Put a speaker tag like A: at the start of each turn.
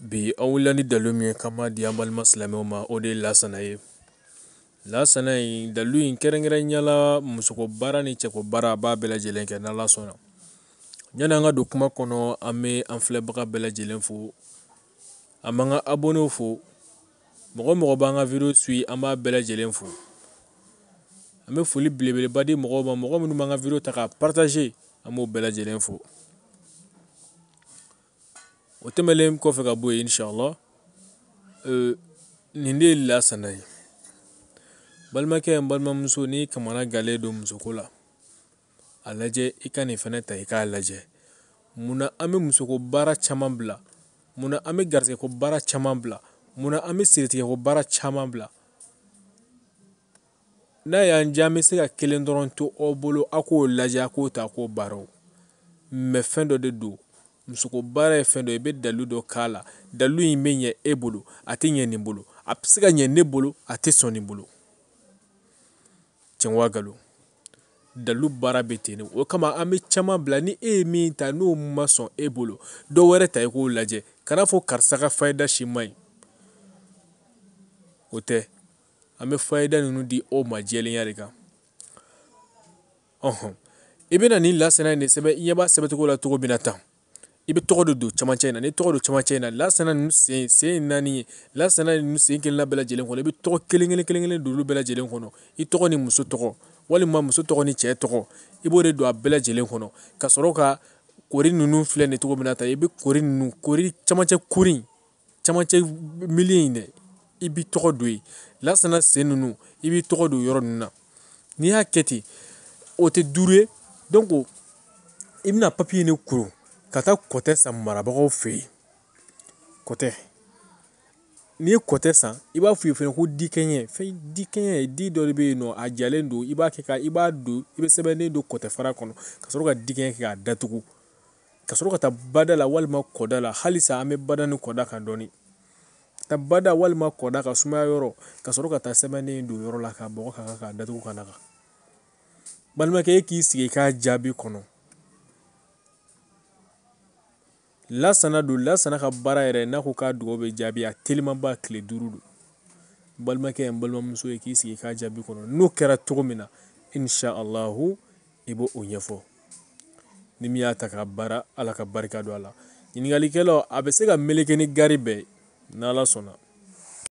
A: Bɛ an wulila ni dalilu min ye k'an b'a di an balima silamɛw ma o de ye lasana ye lasana in dalilu in kɛrɛnkɛrɛnnenya la musoko baara ni cɛko baara a b'a bɛɛ lajɛlen kɛ n'ala sɔnna yani an ka don kuma kɔnɔ an bɛ an filɛbaga bɛɛ lajɛlen fo an b'an ka abonnew fo mɔgɔ mɔgɔ b'an ka video suit an b'a bɛɛ lajɛlen fo an bɛ foli belebeleba di mɔgɔw ma mɔgɔ minnu b'an ka video ta k'a partager an b'o bɛɛ lajɛlen fo O tɛmɛnen kɔfɛ ka bɔ yen inshala euh, nin de ye lasana ye balimakɛ n balimamuso n'i kamana ganlen don musoko la a lajɛ i ka nin fɛnɛ ta i e k'a lajɛ munna an bɛ musoko baara caman bila munna an bɛ garijɛgɛko baara caman bila munna an bɛ siritigɛko baara caman bila n'a y'an diya an bɛ se ka kelen dɔrɔn to aw bolo a k'o lajɛ a k'o ta a k'o baaraw fɛn dɔ de don Musoko baara ye fɛn dɔ ye i bɛ dalu dɔ k'a la dalu in bɛ ɲɛ e bolo a tɛ ɲɛ nin bolo a bɛ se ka ɲɛ ne bolo a tɛ sɔn nin bolo cɛnwa galo dalu baara bɛ ten de o kama an bɛ caman bila ni e ye min ta n'o ma sɔn e bolo dɔ wɛrɛ ta i k'o lajɛ kana fɔ karisa ka fayida si ma ɲi o tɛ an bɛ fayida ninnu di o ma jɛlenya de kan ɔhɔn i bɛna nin lasana in de sɛbɛn i ɲɛ b'a sɛbɛncogo la cogo min na tan i bɛ tɔgɔ de don camancɛ in na ni tɔgɔ don camancɛ in na lasana ninnu sen sen ye naani ye lasana ninnu sen kelenna bɛɛ lajɛlen kɔnɔ i bɛ tɔgɔ kelen kelen kelen kelen don olu bɛɛ lajɛlen kɔnɔ i tɔgɔ ni muso tɔgɔ walima muso tɔgɔ ni cɛ tɔgɔ i b'o de don a bɛɛ lajɛlen kɔnɔ ka sɔrɔ ka kori ninnu filɛ nin cogo min na tan i bɛ kori ninnu kori camancɛ kori camancɛ miliyɔn in dɛ i b'i tɔgɔ don yen lasana sen ninnu i b'i tɔgɔ don yɔrɔ ninnu na n'i y'a kɛ ten o tɛ duuru ye i bɛna papiye de koron Ka taa kɔtɛ san marabagaw fɛ yen kɔtɛ n'i ye kɔtɛ san i b'a f'u ye fɛnɛ ko dikɛɲɛ fɛn dikɛɲɛ di dɔ de bɛ yen nɔ a jalen don i b'a kɛ ka i b'a don i bɛ sɛbɛnnen don kɔtɛ fara kɔnɔ ka sɔrɔ ka dikɛ k'a datugu ka sɔrɔ ka taa bada la walima kɔda la halisa an bɛ bada ni kɔda kan dɔɔni ka taa bada walima kɔda ka sumaya yɔrɔ ka sɔrɔ ka taa sɛbɛnden don yɔrɔ la ka bɔgɔ k'a kan k'a datugu ka na balimakɛ e k'i sigi i k'a jaabi kɔnɔ Lasana don lasana ka baara yɛrɛ n'a ko k'a dugawu bɛ jaabi a telimanba tile duuru don balimakɛ n balimamuso ye k'i sigi k'a jaabi kɔnɔ n'o kɛra cogo min na allahu i b'o o ɲɛfɔ ni min y'a ta ka baara ala ka barika don a la ɲininkali a bɛ se ka meleke ni gari bɛɛ n'ala sɔnna